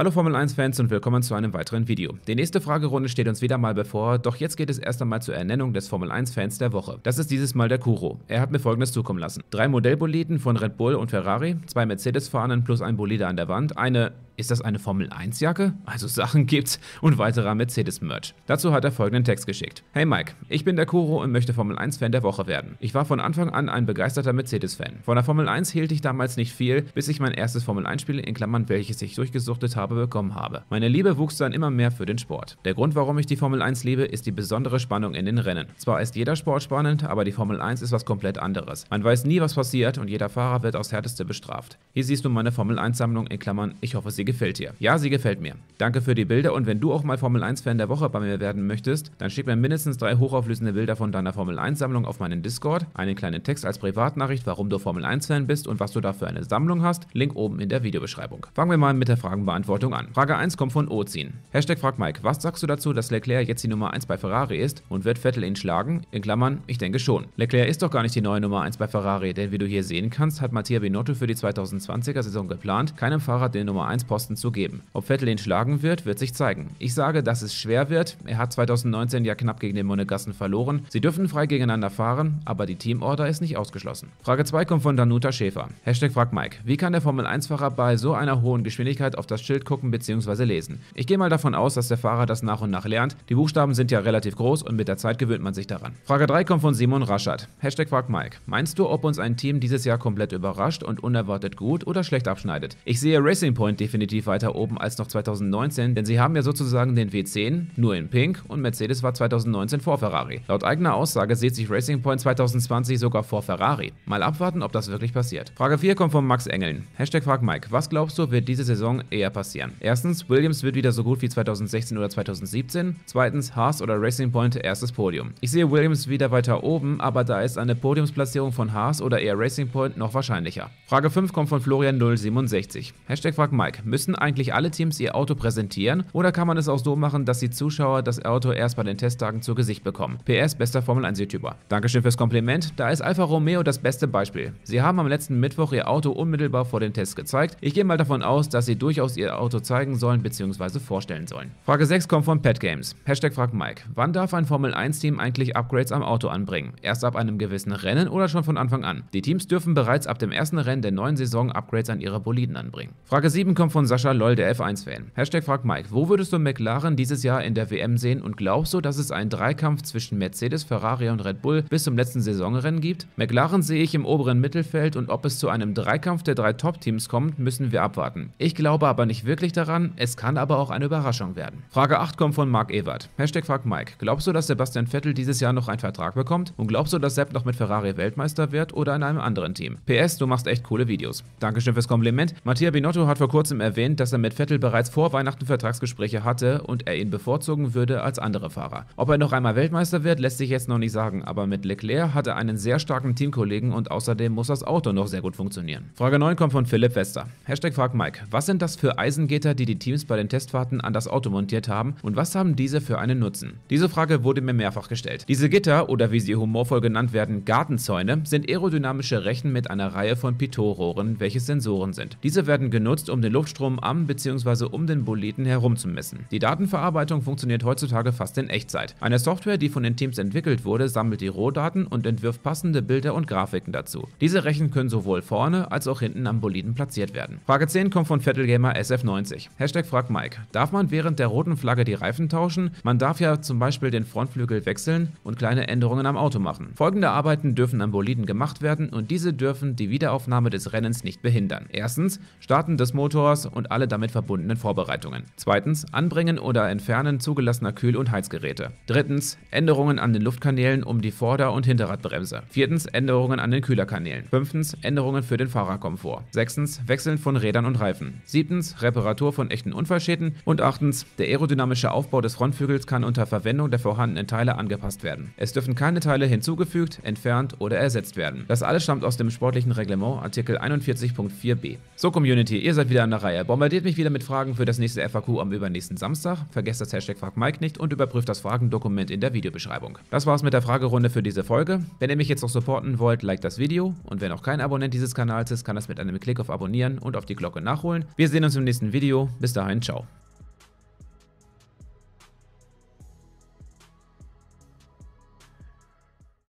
Hallo Formel 1 Fans und willkommen zu einem weiteren Video. Die nächste Fragerunde steht uns wieder mal bevor, doch jetzt geht es erst einmal zur Ernennung des Formel 1 Fans der Woche. Das ist dieses Mal der Kuro. Er hat mir folgendes zukommen lassen. Drei Modellboliden von Red Bull und Ferrari, zwei Mercedes-Fahnen plus ein Bolide an der Wand, eine ist das eine Formel 1 Jacke? Also Sachen gibt's und weiterer Mercedes-Merch. Dazu hat er folgenden Text geschickt. Hey Mike, ich bin der Kuro und möchte Formel 1 Fan der Woche werden. Ich war von Anfang an ein begeisterter Mercedes-Fan. Von der Formel 1 hielt ich damals nicht viel, bis ich mein erstes Formel 1 Spiel in Klammern, welches ich durchgesuchtet habe, Aufgabe bekommen habe. Meine Liebe wuchs dann immer mehr für den Sport. Der Grund, warum ich die Formel 1 liebe, ist die besondere Spannung in den Rennen. Zwar ist jeder Sport spannend, aber die Formel 1 ist was komplett anderes. Man weiß nie, was passiert und jeder Fahrer wird aufs Härteste bestraft. Hier siehst du meine Formel 1 Sammlung in Klammern. Ich hoffe, sie gefällt dir. Ja, sie gefällt mir. Danke für die Bilder und wenn du auch mal Formel 1 Fan der Woche bei mir werden möchtest, dann schick mir mindestens drei hochauflösende Bilder von deiner Formel 1 Sammlung auf meinen Discord, einen kleinen Text als Privatnachricht, warum du Formel 1 Fan bist und was du da für eine Sammlung hast. Link oben in der Videobeschreibung. Fangen wir mal mit der Fragenbeantwortung Verantwortung an. Frage 1 kommt von Ozin. Hashtag fragt Mike, was sagst du dazu, dass Leclerc jetzt die Nummer 1 bei Ferrari ist und wird Vettel ihn schlagen? In Klammern, ich denke schon. Leclerc ist doch gar nicht die neue Nummer 1 bei Ferrari, denn wie du hier sehen kannst, hat Mattia Binotto für die 2020er Saison geplant, keinem Fahrer den Nummer 1 Posten zu geben. Ob Vettel ihn schlagen wird, wird sich zeigen. Ich sage, dass es schwer wird. Er hat 2019 ja knapp gegen den Monegassen verloren. Sie dürfen frei gegeneinander fahren, aber die Teamorder ist nicht ausgeschlossen. Frage 2 kommt von Danuta Schäfer. Hashtag fragt Mike, wie kann der Formel 1-Fahrer bei so einer hohen Geschwindigkeit auf das Schild gucken bzw. lesen. Ich gehe mal davon aus, dass der Fahrer das nach und nach lernt. Die Buchstaben sind ja relativ groß und mit der Zeit gewöhnt man sich daran. Frage 3 kommt von Simon Raschat. Hashtag frag Mike. Meinst du, ob uns ein Team dieses Jahr komplett überrascht und unerwartet gut oder schlecht abschneidet? Ich sehe Racing Point definitiv weiter oben als noch 2019, denn sie haben ja sozusagen den W10 nur in Pink und Mercedes war 2019 vor Ferrari. Laut eigener Aussage sieht sich Racing Point 2020 sogar vor Ferrari. Mal abwarten, ob das wirklich passiert. Frage 4 kommt von Max Engeln. Hashtag frag Mike. Was glaubst du, wird diese Saison eher passieren? passieren. Erstens, Williams wird wieder so gut wie 2016 oder 2017. Zweitens, Haas oder Racing Point erstes Podium. Ich sehe Williams wieder weiter oben, aber da ist eine Podiumsplatzierung von Haas oder eher Racing Point noch wahrscheinlicher. Frage 5 kommt von Florian067. Hashtag fragt Mike, müssen eigentlich alle Teams ihr Auto präsentieren oder kann man es auch so machen, dass die Zuschauer das Auto erst bei den Testtagen zu Gesicht bekommen? PS, bester Formel 1 YouTuber. Dankeschön fürs Kompliment, da ist Alfa Romeo das beste Beispiel. Sie haben am letzten Mittwoch ihr Auto unmittelbar vor den Tests gezeigt. Ich gehe mal davon aus, dass sie durchaus ihr Auto zeigen sollen bzw. vorstellen sollen. Frage 6 kommt von Pet Games. Hashtag fragt Mike. Wann darf ein Formel 1-Team eigentlich Upgrades am Auto anbringen? Erst ab einem gewissen Rennen oder schon von Anfang an? Die Teams dürfen bereits ab dem ersten Rennen der neuen Saison Upgrades an ihre Boliden anbringen. Frage 7 kommt von Sascha Loll, der F1-Fan. Hashtag fragt Mike. Wo würdest du McLaren dieses Jahr in der WM sehen und glaubst du, dass es einen Dreikampf zwischen Mercedes, Ferrari und Red Bull bis zum letzten Saisonrennen gibt? McLaren sehe ich im oberen Mittelfeld und ob es zu einem Dreikampf der drei Top-Teams kommt, müssen wir abwarten. Ich glaube aber nicht wirklich, wirklich daran, es kann aber auch eine Überraschung werden. Frage 8 kommt von Mark Ewert. Hashtag fragt Mike. Glaubst du, dass Sebastian Vettel dieses Jahr noch einen Vertrag bekommt? Und glaubst du, dass Sepp noch mit Ferrari Weltmeister wird oder in einem anderen Team? PS, du machst echt coole Videos. Dankeschön fürs Kompliment. Mattia Binotto hat vor kurzem erwähnt, dass er mit Vettel bereits vor Weihnachten Vertragsgespräche hatte und er ihn bevorzugen würde als andere Fahrer. Ob er noch einmal Weltmeister wird, lässt sich jetzt noch nicht sagen, aber mit Leclerc hat er einen sehr starken Teamkollegen und außerdem muss das Auto noch sehr gut funktionieren. Frage 9 kommt von Philipp Wester. Hashtag fragt Mike. Was sind das für Eisen Straßengitter, die die Teams bei den Testfahrten an das Auto montiert haben und was haben diese für einen Nutzen? Diese Frage wurde mir mehrfach gestellt. Diese Gitter oder wie sie humorvoll genannt werden, Gartenzäune, sind aerodynamische Rechen mit einer Reihe von Pitot-Rohren, welche Sensoren sind. Diese werden genutzt, um den Luftstrom am bzw. um den Boliden herumzumessen. Die Datenverarbeitung funktioniert heutzutage fast in Echtzeit. Eine Software, die von den Teams entwickelt wurde, sammelt die Rohdaten und entwirft passende Bilder und Grafiken dazu. Diese Rechen können sowohl vorne als auch hinten am Boliden platziert werden. Frage 10 kommt von Vettelgamer SF9. 190. Hashtag fragt Mike. Darf man während der roten Flagge die Reifen tauschen? Man darf ja zum Beispiel den Frontflügel wechseln und kleine Änderungen am Auto machen. Folgende Arbeiten dürfen am Boliden gemacht werden und diese dürfen die Wiederaufnahme des Rennens nicht behindern. Erstens, Starten des Motors und alle damit verbundenen Vorbereitungen. Zweitens, Anbringen oder Entfernen zugelassener Kühl- und Heizgeräte. Drittens, Änderungen an den Luftkanälen um die Vorder- und Hinterradbremse. Viertens, Änderungen an den Kühlerkanälen. Fünftens, Änderungen für den Fahrerkomfort. Sechstens, Wechseln von Rädern und Reifen. Siebtens, Reparatur Reparatur von echten Unfallschäden und achtens, der aerodynamische Aufbau des Frontflügels kann unter Verwendung der vorhandenen Teile angepasst werden. Es dürfen keine Teile hinzugefügt, entfernt oder ersetzt werden. Das alles stammt aus dem sportlichen Reglement Artikel 41.4b. So Community, ihr seid wieder an der Reihe. Bombardiert mich wieder mit Fragen für das nächste FAQ am übernächsten Samstag. Vergesst das Hashtag FragMike nicht und überprüft das Fragendokument in der Videobeschreibung. Das war's mit der Fragerunde für diese Folge. Wenn ihr mich jetzt noch supporten wollt, liked das Video und wer noch kein Abonnent dieses Kanals ist, kann das mit einem Klick auf Abonnieren und auf die Glocke nachholen. Wir sehen uns im nächsten nächsten Video. Bis dahin, ciao.